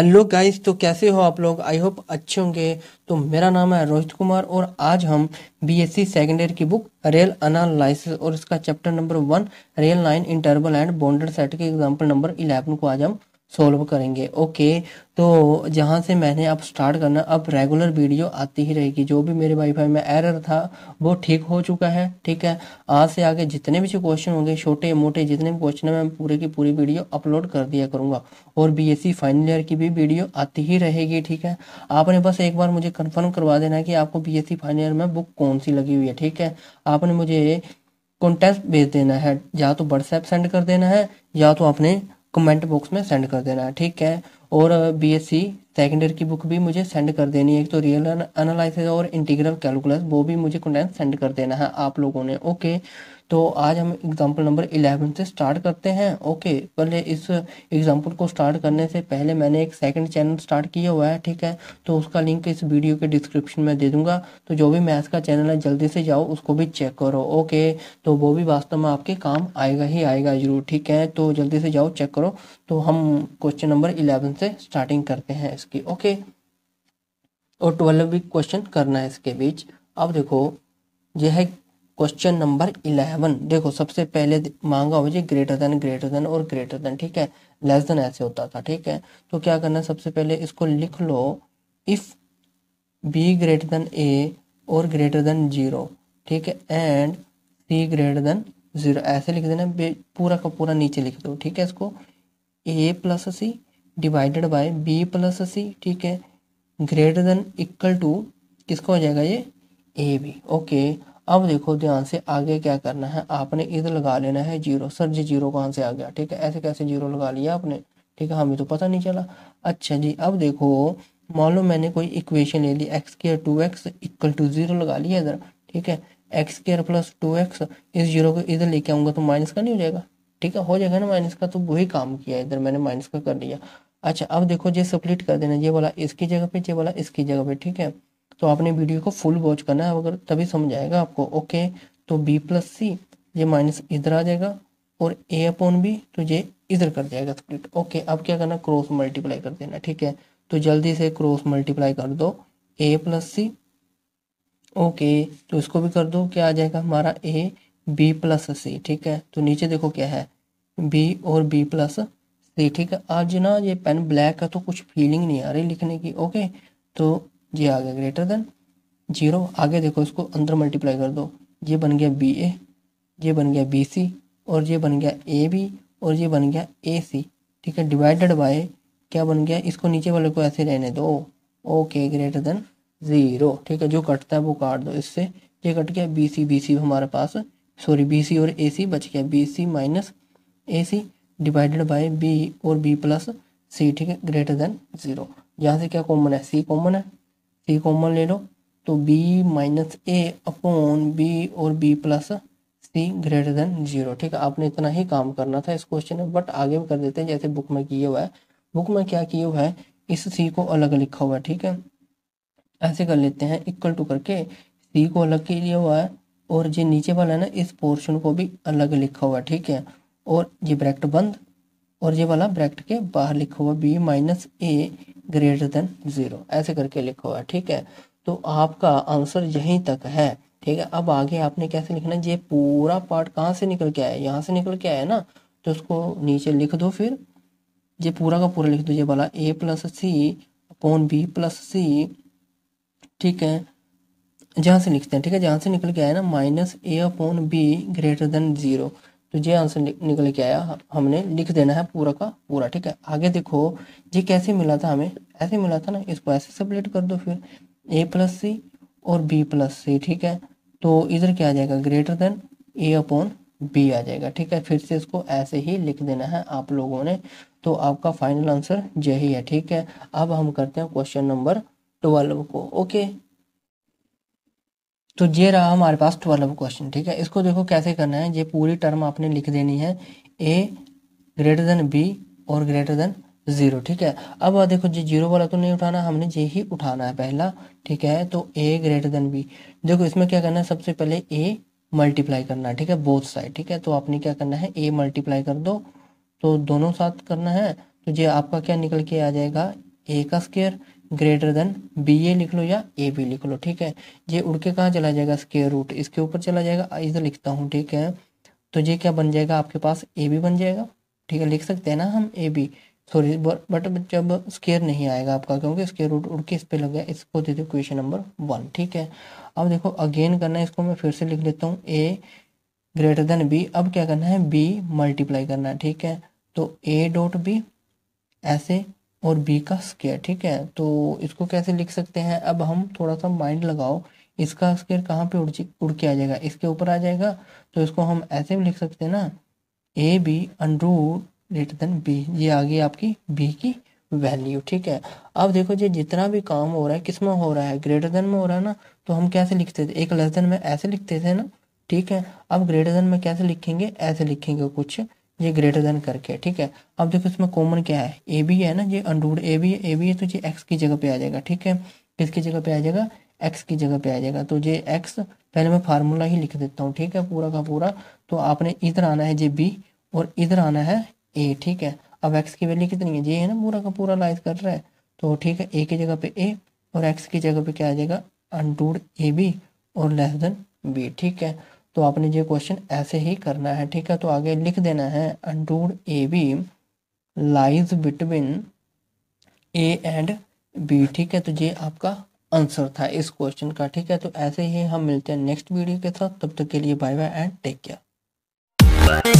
hello guys तो कैसे हो आप लोग आई होप अच्छे होंगे तो मेरा नाम है रोहित कुमार और आज हम बीएससी सेकेंड ईयर की बुक रेल अनालिस और इसका chapter number one real line interval and bounded set के एग्जांपल नंबर इलेवन को आज हम सोल्व करेंगे ओके तो जहाँ से मैंने अब स्टार्ट करना अब रेगुलर वीडियो आती ही रहेगी जो भी मेरे वाईफाई में एरर था वो ठीक हो चुका है ठीक है आज से आगे जितने भी क्वेश्चन होंगे छोटे मोटे जितने भी क्वेश्चन है मैं पूरे की पूरी वीडियो अपलोड कर दिया करूँगा और बीएससी फाइनल ईयर की भी वीडियो आती ही रहेगी ठीक है आपने बस एक बार मुझे कन्फर्म करवा देना है कि आपको बी फाइनल ईयर में बुक कौन सी लगी हुई है ठीक है आपने मुझे कॉन्टेस्ट भेज देना है या तो व्हाट्सएप सेंड कर देना है या तो आपने कमेंट बॉक्स में सेंड कर देना ठीक है और B S C second year की बुक भी मुझे सेंड कर देनी है एक तो रियल एनालिसिस और इंटीग्रल कैलकुलस वो भी मुझे कंटेंट सेंड कर देना है आप लोगों ने ओके तो आज हम एग्जाम्पल नंबर इलेवन से स्टार्ट करते हैं ओके पहले इस एग्जाम्पल को स्टार्ट करने से पहले मैंने एक सेकंड चैनल स्टार्ट किया हुआ है ठीक है तो उसका लिंक इस वीडियो के डिस्क्रिप्शन में दे दूंगा तो जो भी मैथ्स का चैनल है जल्दी से जाओ उसको भी चेक करो ओके तो वो भी वास्तव में आपके काम आएगा ही आएगा जरूर ठीक है तो जल्दी से जाओ चेक करो तो हम क्वेश्चन नंबर इलेवन से स्टार्टिंग करते हैं इसकी ओके और ट्वेल्व भी क्वेश्चन करना है इसके बीच अब देखो यह क्वेश्चन नंबर इलेवन देखो सबसे पहले मांगा हो जी ग्रेटर देन ग्रेटर देन और ग्रेटर देन ठीक है लेस देन ऐसे होता था ठीक है तो क्या करना सबसे पहले इसको लिख लो if B greater than A और ग्रेटर देन जीरो ठीक है and C greater than zero ऐसे लिख देना पूरा का पूरा नीचे लिख दो ठीक है इसको A plus C divided by B plus C ठीक है ग्रेटर देन इक्वल टू किसका हो जाएगा ये ए बी ओके अब देखो ध्यान से आगे क्या करना है आपने इधर लगा लेना है जीरो सर जी जीरो कहाँ से आ गया ठीक है ऐसे कैसे जीरो लगा लिया आपने ठीक है हमें तो पता नहीं चला अच्छा जी अब देखो मान लो मैंने कोई इक्वेशन ले ली x square two x equal to zero लगा लिया इधर ठीक है x square plus two x इस जीरो को इधर लेके आऊंगा तो माइनस का नहीं हो जाएगा ठीक है हो जाएगा ना माइनस का तो वही काम किया इधर मैंने माइनस का कर लिया अच्छा अब देखो ये स्प्लिट कर देना ये वाला इसकी जगह पे ये वाला इसकी जगह पे ठीक है तो आपने वीडियो को फुल वॉच करना है अगर तभी समझ आएगा आपको ओके तो बी प्लस सी ये माइनस इधर आ जाएगा और ए अपॉन बी तो ये इधर कर जाएगा स्प्लिट ओके अब क्या करना क्रॉस मल्टीप्लाई कर देना ठीक है तो जल्दी से क्रॉस मल्टीप्लाई कर दो ए प्लस सी ओके तो इसको भी कर दो क्या आ जाएगा हमारा ए बी प्लस सी ठीक है तो नीचे देखो क्या है बी और बी प्लस सी ठीक है आज ना ये पेन ब्लैक है तो कुछ फीलिंग नहीं आ रही लिखने की ओके तो ये आ गया ग्रेटर देन जीरो आगे देखो इसको अंदर मल्टीप्लाई कर दो ये बन गया बी ए ये बन गया बी सी और ये बन गया ए बी और ये बन गया ए सी ठीक है डिवाइडेड बाय क्या बन गया इसको नीचे वाले को ऐसे रहने दो ओके ग्रेटर देन ज़ीरो ठीक है जो कटता है वो काट दो इससे ये कट गया बी सी बी सी हमारे पास सॉरी बी सी और ए सी बच गया B C minus A C divided by B और बी प्लस सी ठीक है ग्रेटर देन ज़ीरो यहाँ से क्या कॉमन है सी कॉमन है थ्री कॉमन ले लो तो B minus A upon B और B plus C greater than zero ठीक है आपने इतना ही काम करना था इस क्वेश्चन में बट आगे भी कर देते हैं जैसे बुक में किए हुआ है बुक में क्या किए हुआ है इस सी को अलग लिखा हुआ है ठीक है ऐसे कर लेते हैं इक्वल टू करके सी को अलग के लिए हुआ है और जो नीचे वाला है ना इस पोर्शन को भी अलग लिखा हुआ है ठीक है और ये ब्रैकेट बंद और ये वाला ब्रैकेट के बाहर लिखा हुआ B minus A greater than zero ऐसे करके लिखा हुआ ठीक है तो आपका आंसर यहीं तक है ठीक है अब आगे आपने कैसे लिखना है ये पूरा पार्ट कहाँ से निकल के आया यहाँ से निकल के आया ना तो उसको नीचे लिख दो फिर ये पूरा का पूरा लिख दो ये वाला A plus C upon B plus C ठीक है जहाँ से लिखते हैं ठीक है जहाँ से निकल के आया ना minus A upon B greater than zero तो ये आंसर निकल के आया हमने लिख देना है पूरा का पूरा ठीक है आगे देखो ये कैसे मिला था हमें ऐसे मिला था ना इसको ऐसे सेपरेट कर दो फिर ए प्लस सी और बी प्लस सी ठीक है तो इधर क्या आ जाएगा greater than A upon B आ जाएगा ठीक है फिर से इसको ऐसे ही लिख देना है आप लोगों ने तो आपका फाइनल आंसर यही है ठीक है अब हम करते हैं क्वेश्चन नंबर ट्वेल्व को ओके तो ये रहा हमारे पास ट्वेल्व क्वेश्चन ठीक है इसको देखो कैसे करना है ये पूरी टर्म आपने लिख देनी है ए ग्रेटर देन बी और ग्रेटर देन ज़ीरो ठीक है अब देखो जी जीरो वाला तो नहीं उठाना हमने ये ही उठाना है पहला ठीक है तो ए ग्रेटर देन बी देखो इसमें क्या करना है सबसे पहले ए मल्टीप्लाई करना है ठीक है बोथ साइड ठीक है तो आपने क्या करना है ए मल्टीप्लाई कर दो तो दोनों साथ करना है तो ये आपका क्या निकल के आ जाएगा ए का square greater than B A लिख लो या ए बी लिख लो ठीक है ये उड़ के कहाँ चला जाएगा स्केयर रूट इसके ऊपर चला जाएगा इधर लिखता हूँ ठीक है तो ये क्या बन जाएगा आपके पास ए बी बन जाएगा ठीक है लिख सकते हैं ना हम ए बी सॉरी बट जब स्केयर नहीं आएगा आपका क्योंकि स्केयर रूट उड़ के इस पर लग गया इसको दे दो क्वेश्चन नंबर वन ठीक है अब देखो अगेन करना है इसको मैं फिर से लिख लेता हूँ ए ग्रेटर देन बी अब क्या करना है बी मल्टीप्लाई करना है ठीक है तो ए डॉट बी ऐसे और बी का स्केयर ठीक है तो इसको कैसे लिख सकते हैं अब हम थोड़ा सा माइंड लगाओ इसका स्केयर कहाँ पे उड़ उड़ के आ जाएगा इसके ऊपर आ जाएगा तो इसको हम ऐसे भी लिख सकते हैं ना A B under root greater than B ये आ गई आपकी बी की वैल्यू ठीक है अब देखो जी जितना भी काम हो रहा है किस में हो रहा है ग्रेटर देन में हो रहा है ना तो हम कैसे लिखते थे एक लेस देन में ऐसे लिखते थे ना ठीक है अब ग्रेटर देन में कैसे लिखेंगे ऐसे लिखेंगे कुछ ये ग्रेटर देन करके ठीक है अब देखो इसमें कॉमन क्या है ए बी है ना ये अंडूड ए बी है ए बी है तो ये एक्स की जगह पे आ जाएगा ठीक है किसकी जगह पे आ जाएगा एक्स की जगह पे आ जाएगा तो ये एक्स पहले मैं फार्मूला ही लिख देता हूँ ठीक है पूरा का पूरा तो आपने इधर आना है जे बी और इधर आना है ए ठीक है अब एक्स की वैल्यू कितनी है जे है ना पूरा का पूरा लाइज कर रहा है तो ठीक है ए की जगह पे ए और एक्स की जगह पे क्या आ जाएगा अनटूड ए बी और लेस देन बी ठीक है तो आपने ये क्वेश्चन ऐसे ही करना है ठीक है तो आगे लिख देना है under root A B lies between A and B ठीक है तो ये आपका आंसर था इस क्वेश्चन का ठीक है तो ऐसे ही हम मिलते हैं नेक्स्ट वीडियो के साथ तब तक के लिए bye bye and take care